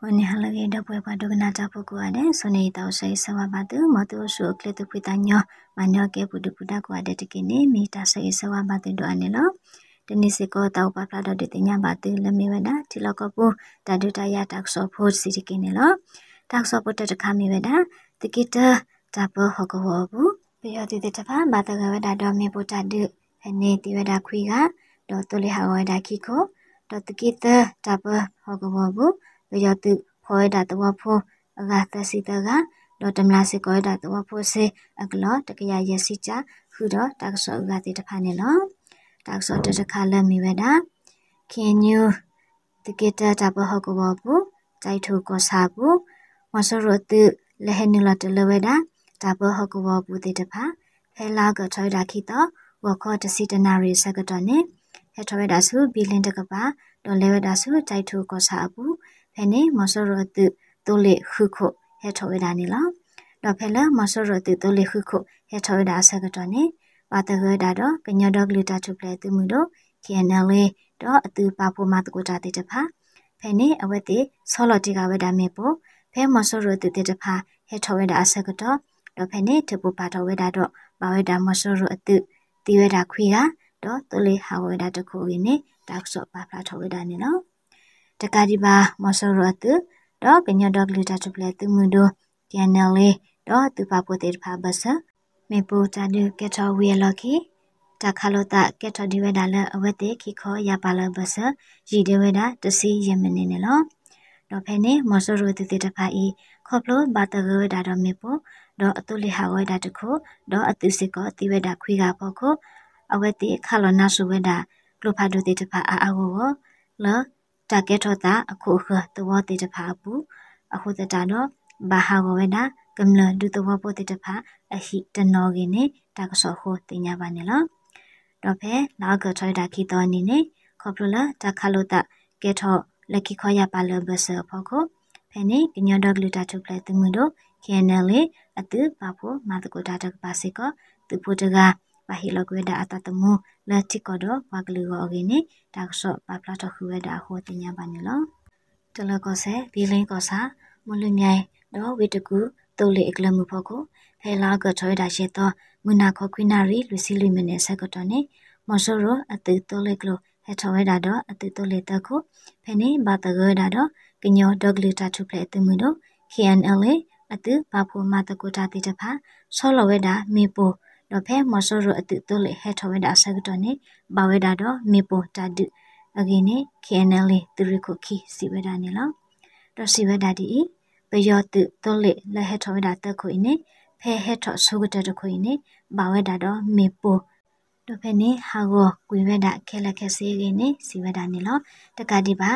wani halage da pwe pa dugna ta poku ade sone ta usai sawa batu matu su kle tu pita nyo manyo ke pudu puda ko ade tikini mi ta sai sawa batu do ane lo tini se ko ta upa pra do de tinya batu le mi weda ti lo ko pu ta du ta ya tak so pho si tikini lo tak so pu ta ta mi weda tikita ta po ho ko ho bu pe yo ti de ta pa ba ta ga weda do mi pu ta du ane ti weda khui ga do to le ha weda ki ko do tikita ta po ho ko ho bu ရတုခေါ်ရတဝဖို့အကသစီတကဒေါ်တမလာစီခေါ်ရတဝဖို့စေအကလောတကရရစီချခုတော့တက္ကဆောကတိတဖာနေလောတက္ကဆောတတခါလက်မီဝဲတာခင်ညူတကတတဘဟကဘဘူးတိုက်ထုကဆာဘူးမဆရတုလဟနီလတလဝဲတာတဘဟကဘဘူးတိတဖာဖဲလာကထောဒါခိတော့ဝခောတစီတနာရီစကတော်နေဟဲထောဝဲတာစုဘီလင်တကပါတော်လဲဝဲတာစုတိုက်ထုကဆာဘူးဖဲနေမဆောရတုတိုလေခုခုဟဲထောဝဒနီလာတော့ဖဲလာမဆောရတုတိုလေခုခုဟဲထောဝဒဆကတော်နေပါတခွေတာတော့ကညော့တော့ဂလူတာတူပလေသူမှုတို့ KNL တော့အတူပါဖို့မတကူတာတဲ့တဖာဖဲနေအဝတ်တိဆောလတိကဝဒမေပိုဖဲမဆောရတုတဲ့တဖာဟဲထောဝဒအဆကတော်တော့ဖဲနေတပူပါတော်ဝဒတော့ဘာဝဒမဆောရအတုတိဝဒခွေတာတော့တိုလေဟာဝဒတခုဝင်နေတောက်ဆော့ပါဖလာထောဝဒနေနော်တကတိပါမဆောရတုတော့ကညတော့ကလူတာချပလေသူမှုတို့ပြန်နယ်လေတော့သူပါပိုတေဖာဘဆမေပိုတာဒုကေထောဝီလော်ခီတခါလို့တကေထောဒီဝဒါလအဝတ်တေခိခောရပါလဘဆရီဒဝဒါတစီယမနေနေလောတော့ဖဲနေမဆောရတုတေတဖာဤခေါပလိုဘာတဂဝဒါတော့မေပိုတော့အတုလေဟာဝဒါတခုတော့အတုစစ်ကောတိဝဒါခွေကဖို့ခုအဝတ်တေခါလောနာစုဝဒါကလိုဖာဒုတေတဖာအာအဝောလောတာကက်ထောတာအခုခသဝတေတဖာဘူးအခုတတာတော့ဘာဟာဝဝဒကမ္လဒုတဝပိုတေတဖာအဟိတနောကင်းနေတာကဆောခိုတင်ညာပါနေလားတော့ဖဲနောက်ကထွေတာခီတော်နေနေခေါပလလာတခါလို့တကက်ထောလက်ခိခေါ်ရပါလဘဆဖို့ကိုဖဲနေကညောဒဂလူတာထုတ်လဲသူမှုတို့ KNL အတူပါဖို့မာတကိုတာတကပါစေကသူဖို့တကားပါဟီလောကွေဒါအတတမှုလက်တိကောဒပါကလူရောဂိနေဒါဆော့ပါပလာတခုဝဲဒါဟိုတင်ညာပါနေလောတလကောဆဲဘီလင်းကောစာမလူမြိုင်တော့ဝေတကူတုလေအကလမှုဖို့ကိုဖဲလာကထွေးဒါရှိတော့မနာခခွိနာရီလူစီလူမနေဆက်ကတော်နေမစောရအတူတုလေကလဟဲထွေးဒါတော့အတူတုလေတခုဖဲနေဘာတကောဒါတော့ကညောဒေါဂလီတာထုဖလေတမှုတော့ KNLA အတူဘာဖို့မတကူတာတိတဖာဆောလဝဲဒါမေပိုတော့ဖဲမဆောရအတုတိုလေဟဲထဝဲဒါဆကတော်နေဘဝဲဒါတော့မေပိုတာဒုအကင်းနေ KNL သူရခုခီစီဝဲဒါနေလောတော့စီဝဲဒါဒီပယောတုတိုလေလဟဲထဝဲဒါတခုနေဖဲဟဲထဆုကတတခုနေဘဝဲဒါတော့မေပိုတော့ဖဲနေဟာကိုကွေဝဲဒါခဲလက်ခဲစေးကင်းနေစီဝဲဒါနေလောတကတိပါ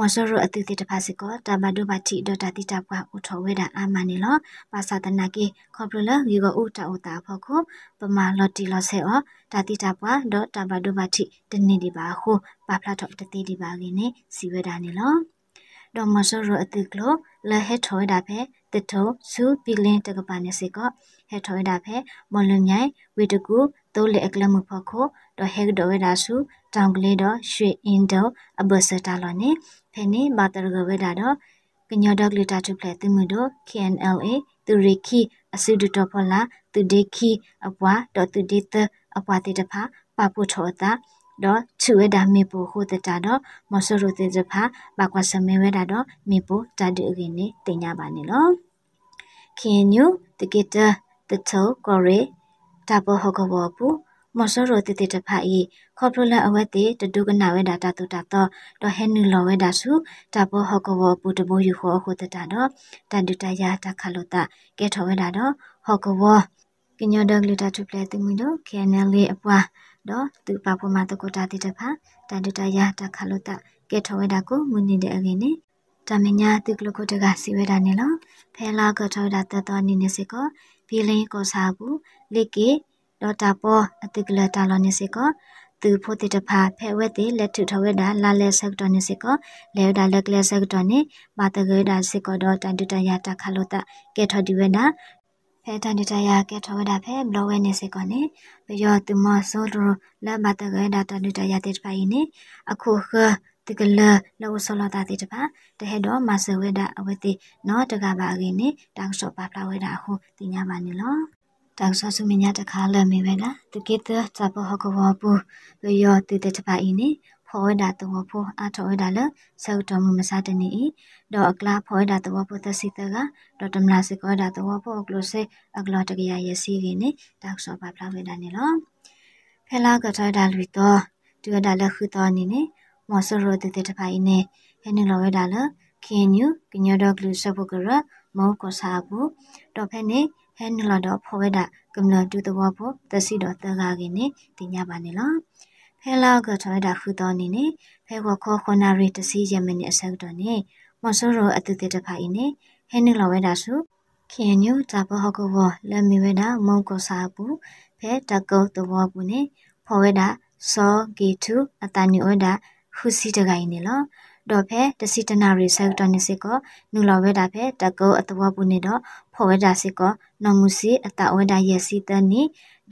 မစရအတိတိတဖာစကောတဘဒုဘတိဒတတိတပွားဥထဝေဒအာမနီလောပါသတနာကေခေါပလလရေကဥတဥတာဖောခုပမာလတိလဆေအောတတိတပွားဒတဘဒုဘတိတနေဒီပါဟုပါဖလာတော့တတိဒီပါလေးနဲ့စီဝေဒာနီလောဒေါ်မစရအတိကလောလဟေထောဒါဖဲတထုံဇူပီလင်းတကပနေစေကဟေထောဒါဖဲမလွန်မြိုင်ဝေတကူတိုးလေအကလမှုဖောခုဒေါ်ဟေဒဝေဒါစုတောင်ကလေးတော့ရွှေအင်းတော့အဘစတာလောနေဖဲနေဘာတရကဝဲတာတော့ကညောဒေါကလတာထုဖလက်သူမှုတို့ KNLA သူရိခိအစုဒတော်ဖလာသူဒေခိအပွားတော့သူဒေတအပွားတေတဖာပပုထောတာတော့ချူဝဲတာမေပိုဟုတ်တတာတော့မဆရုတေတဖာဘာကွာစမေဝဲတာတော့မေပိုတတူအကင်းနေတင်ကြပါနေလို့ KNU တကစ်တတထောကောရေတဘဟကဘပူမော်ဆောရိုတေတေတဖာဤခေါပလိုလာအဝဲတေတဒုကနာဝဲဒါတာတူတာတော့တော့ဟဲနူလောဝဲဒါစုတဘောဟကောဝပူတဘောယူခောခုတတာတော့တန်ဒူတယာတခလတကဲထောဝဲဒါတော့ဟကောဝကညောဒဂလတာတူပလက်တူမီတော့ KNL လေးအပွားတော့သူပါပေါ်မှာတကုတာတေတဖာတန်ဒူတယာတခလတကဲထောဝဲဒါကိုမွနေတဲ့အရင်နဲ့တမညာတုကလကိုတကစီဝဲတာနေလောဖဲလာကထောဒါတတော်နေနေစေကောဘီလင်းကိုစားဘူးလက်ကေလော်တာပေါ်အတုကလတာလော်နေစေကောသူဖို့တေတဖာဖဲဝဲတေလက်ထုထဝဲတာလာလဲဆက်တော်နေစေကောလဲဒါလက်လဲဆက်တော်နေဘာတကဲဒါစေကောတော့တန်တတရတာခလို့တာကဲထော်ဒီဝဲတာဖဲတန်တတရကဲထော်ဝဲတာဖဲဘလောဝဲနေစေကောနေဘယောသူမဆိုးတော်လက်ဘာတကဲဒါတန်တတရတေတဖာရင်နေအခုခတကလလောဆလတာတေတပါတဟဲ့တော့မဆဝေဒအဝတိနောတကပါကင်းနေတောက်စောပါဖလာဝေဒအခုတင်ညာပါနေလောတောက်ဆဆုမညာတခါလမေဝဲလာတကေတဇပဟကဝပူလျောတိတတပါအင်းနိဖောဝဒတဝဖို့အထောဝဒလဆောက်တော်မူမစတနေဤဒေါ်အကလာဖောဝဒတဝဖို့သစီတကဒေါ်တမလာစကောဒတဝဖို့အကလိုစေအကလာတကရရစီကင်းနိတောက်ဆောပါပလာဝဒနေလောဖဲလာကထဒလူတော်တူဒလခုတော်နေနိမောဆရိုတတတပါအင်းနိဟဲနေလောဝဒလခင်ယူကညောဒဂလူဆဘုကရမောကောစာဘူးတော့ဖဲနေဟဲနလာတော့ဖော်ဝဲတာကမ္လာတူတဘောဖို့တစီတော့တကားကင်းနေတင်ညပါနေလားဖဲလာကထားတာခူတော်နေနေဖဲကခေါ်ခနာရီတစီရမနေအဆက်တော်နေမွန်ဆိုရအတူတတဖိုင်နေဟဲနလာဝဲတာစုခင်ညူဇာဘဟကောဘလက်မီဝဲတာမုံကောစာဘူးဖဲတကောတဘောဘူးနေဖော်ဝဲတာစောဂေတုအတန်နီဝဲတာခုစီတကိုင်နေလားတော့ဖဲတစီတနာရီဆောက်တနေစစ်ကောနူလာဝဲတာဖဲတကောအတဝပုနေတော့ဖော်ဝဲတာစစ်ကောနော်မူစီအတဝဲတာရဲ့စီတနီ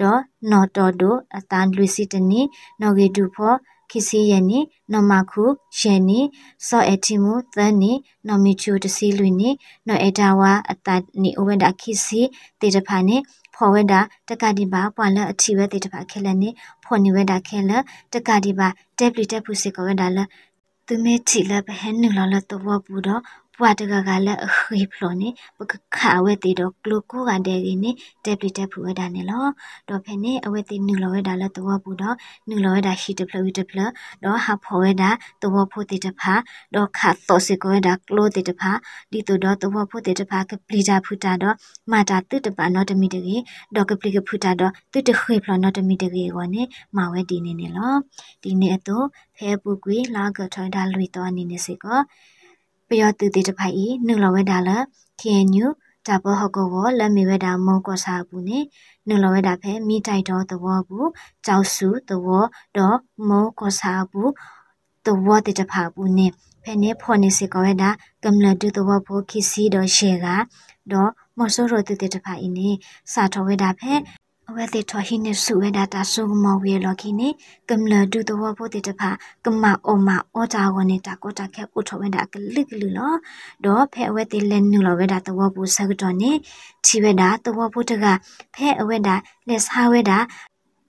တော့နော်တော်တို့အတန်လူစီတနီနော်ဂေတူဖော်ခီစီယနီနော်မခုယန်နီစော့အတီမူသန်နီနော်မီချူတစီလွီနီနော်အတာဝါအတနီအဝဲတာခီစီတေတဖာနီဖော်ဝဲတာတက္ကတိပါပွာလအချီဝဲတေတဖာခဲလနီဖော်နီဝဲတာခဲလတက္ကတိပါတက်ပလီတက်ဖူစီကဝဲတာလသူမေချီလဘဟဲနူလာလတဝဘူတော့ပွားတကကလည်းအခိဖလို့နေပကခအဝဲတီတော့ကလကူကတဲ့ရင်းနေတက်ပလီတက်ဖူဝဲတာနေလောတော့ဖဲနေအဝဲတီနူလဝဲတာလည်းတော့ဘူးတော့နူလဝဲတာရှိတဖလဝီတဖလတော့ဟာဖော်ဝဲတာတော့ဖို့တီတဖာတော့ခါသောစကဝဲတာကလိုတီတဖာဒီတို့တော့တော့ဖို့တီတဖာကပလီတာဖူတာတော့မာတာတူတပါနော်တမီတကြီးတော့ကပလီကဖူတာတော့တူတခိဖလို့နော်တမီတကြီးကောနေမဝဲဒီနေနေလောဒီနေအတော့ဖဲပူကွေလာကထွန်တာလွေတော်နေနေစေကောပယောတူတီတဖိုင်ဤနုလဝဲတာလ KNU တာဘဟကောဝလက်မီဝဲတာမောကောစာဘူးနိနုလဝဲတာဖဲမိတိုက်တော်သဘောဘူးကြောက်စုသဘောတော့မောကောစာဘူးသဘောတေတဖာဘူးနိဖဲနေဖော်နေစေကောဝဲတာကမ္လတုသဘောဖို့ခီစီတော့ရှေကတော့မောဆိုးရတူတီတဖိုင်ဤနိစာတော်ဝဲတာဖဲအဝဲတိထော်ဟိနေစုဝဲဒါတာစုကမောဝေလော်ကိနေကမ္လဒုတဝဖို့တိတဖာကမအိုမအောတာဝနေတာကိုတာခဲဥထော်ဝဲဒါကလစ်ကလူလောဒေါ်ဖဲအဝဲတိလဲနုလော်ဝဲဒါတဝဖို့ဆကတော်နေချိဝဲဒါတဝဖို့တကဖဲအဝဲဒါလက်စားဝဲဒါ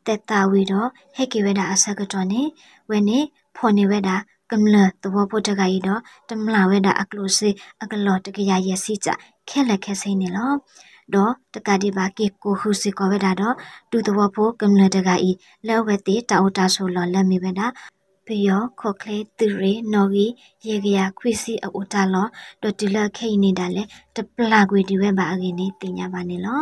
တက်တာဝီတော့ဟဲ့ကိဝဲဒါအဆကတော်နေဝဲနေဖော်နေဝဲဒါကမ္လတဝဖို့တကရီတော့တမလာဝဲဒါအကလိုစေအကလော်တကရရစီကြခဲလက်ခဲစိနေလောတော့တကတိပါကေကိုဟုစီကောဝဲတာတော့တူတဝဖို့ကမ္လတကဤလဲဝဲတိတာအိုတာဆိုလော်လက်မီဝဲတာပြယောခခလေသူရေနော်ဂီရေကရခွေစီအိုတာလောဒေါ်တူလခိနေတာလေတပလာခွေဒီဝဲပါအကင်းနေတင်ညာပါနေလော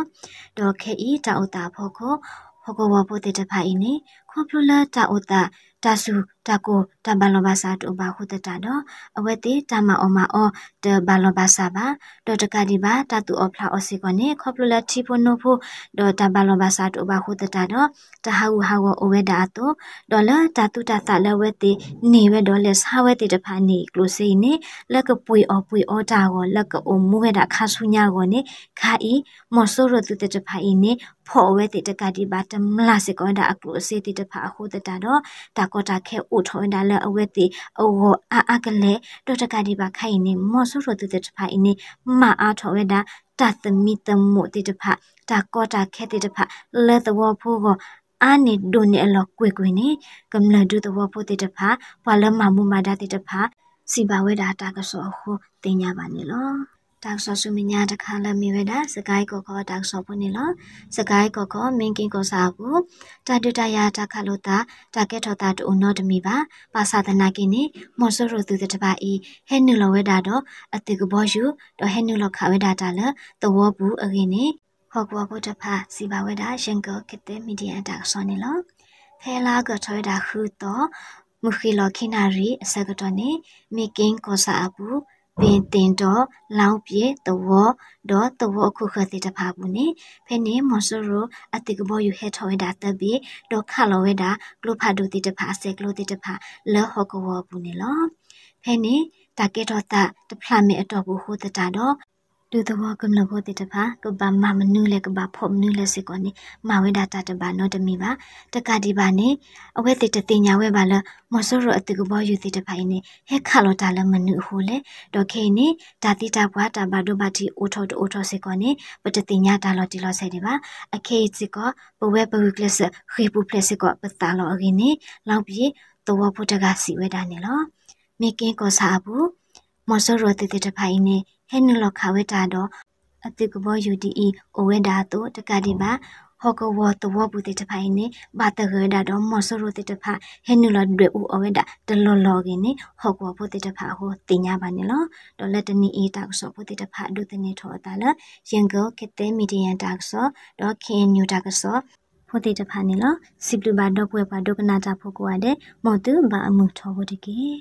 ဒေါ်ခဲဤတာအိုတာဖို့ခိုဟောကောဝဖို့တေတဖာဤနေခွန်ဖလူလာတာအိုတာတာစုတာကိုတဘလောဘာစာတူဘာဟုတတာတော့အဝတိတမအောမအောတဘလောဘာစာပါဒေါ်တကဒီပါတတူအောဖလာအောစီကောနေခေါပလူလက်တီဖိုနိုဖိုဒေါ်တဘလောဘာစာတူဘာဟုတတာတော့တဟာဝဟာဝအဝဲတာတူဒေါ်လာတတူတသလဝဲတိနေဝဲဒေါ်လက်ဟာဝဲတိတဖာနေကလိုစီနေလက်ကပွေအောပွေအောတာကိုလက်ကအုံမူဝဲတာခါဆုညာကိုနေခါဤမော်ဆိုရတူတတဖာဤနေဖော်ဝဲတိတကဒီပါတမလာစီကောဒါအကလိုစီတိတတဖာအခုတတတော့ဒါကောတာခဲအိုထွန်ဒါလအဝက်တီအဝအာအကလေဒေါ်တကဒီပါခိုင်နေမော့ဆူရတူတဖာအင်းမအားထွန်ဝဲဒါတသမီတမို့တိတဖာဒါကောတာခဲတိတဖာလဲသဝဖို့ကောအာနေဒုန်အလောက်ကွေကွေနေကမ္လဒုသဝဖို့တိတဖာဘာလမမမဒါတိတဖာစီဘာဝဲဒါတာကဆောအခုတင်ညာပါနေလောတောက်ဆောစုမညာတခါလည်းမိဝဲတာစကိုင်းကောကောတောက်ဆောပွနေလောစကိုင်းကောကောမင်းကင်ကောစာကိုတာတူတရာတခါလို့တာတာကက်ထောတာတူနော်တမီပါပါစာသနာကင်းနေမော်ဆရသူတတပါဤဟဲနုလဝဲတာတော့အတိကဘောယူတော့ဟဲနုလခဝဲတာတာလသဝဘူးအခင်နေဟော့ကွာဘုတ်တဖာစီပါဝဲတာရှင်ကောကတဲ့မီဒီယာတောက်ဆောနေလောဖဲလာကထွေးတာခုတော့မူခီလခိနာရီအစကတော့နေမိကင်းကောစာအပူပင်တင်တော့လောင်ပြေတဝတော့တဝခုခတိတဖာဘူးနိဖဲနေမဆူရအတိကဘောယူဟက်ထွေဒါတဘီတော့ခလဝဲဒါကလုဖာဒုတိတဖာဆက်ကလုတိတဖာလဟောကဝဘူးနိလောဖဲနေတကေတော့တတဖလာမေအတော်ဘူးဟိုတတာတော့ဒုသဝကမ္လဘောတိတဖာကဘာမမနူးလေကဘာဖို့မနူးလေစကောနိမဝိဒတာတဘာနောတမီပါတကတိပါနိအဝဲတိတသိညာဝဲပါလမဆောရအတကဘောယူတိတဖိုင်နိဟဲခါလောတာလမနူးဟိုလေဒိုခေနိဒါတိတဘွားတဘာဒုဘာတိအိုထောတအိုထောစကောနိပတသိညာတာလောတိလောဆိုင်တိပါအခေစစ်ကောပဝဲပဝိကလစခေပူပလစကောပတာလောအကိနိလောက်ပြေတဝဖို့တကစီဝဲတာနိလောမေကင်းကောစာဘူးမောဆောရတိတိတဖိုင်နိဟဲနုလခဝဲတာတော့အတိကဘော UDE အဝဲတာတို့တကတိပါ ဟောကဝတ်တဝဘူးတဲ့တဖိုင်နဲ့ဘာတရဒါတော့မဆရတဲ့တဖာဟဲနူလာဒွေဦးအဝဲတာတလော်လော်ကင်းနဲ့ဟောကဝဘူးတဲ့တဖာဟိုတင်ညာပါနေလော တော့လက်တနီအေးတောက်ဆောဘူးတဲ့တဖာဒုတနေထောတာလားရင်ကောကတဲ့မီဒီယန်တောက်ဆောတော့ခင်ညူတောက်ဆောဖို့တဲ့တဖာနေလောစီပလူဘာတော့ပွဲပါဒုကနာတာဖို့ကွာတဲ့မော်တူဘာအမှုထောဖို့တကယ်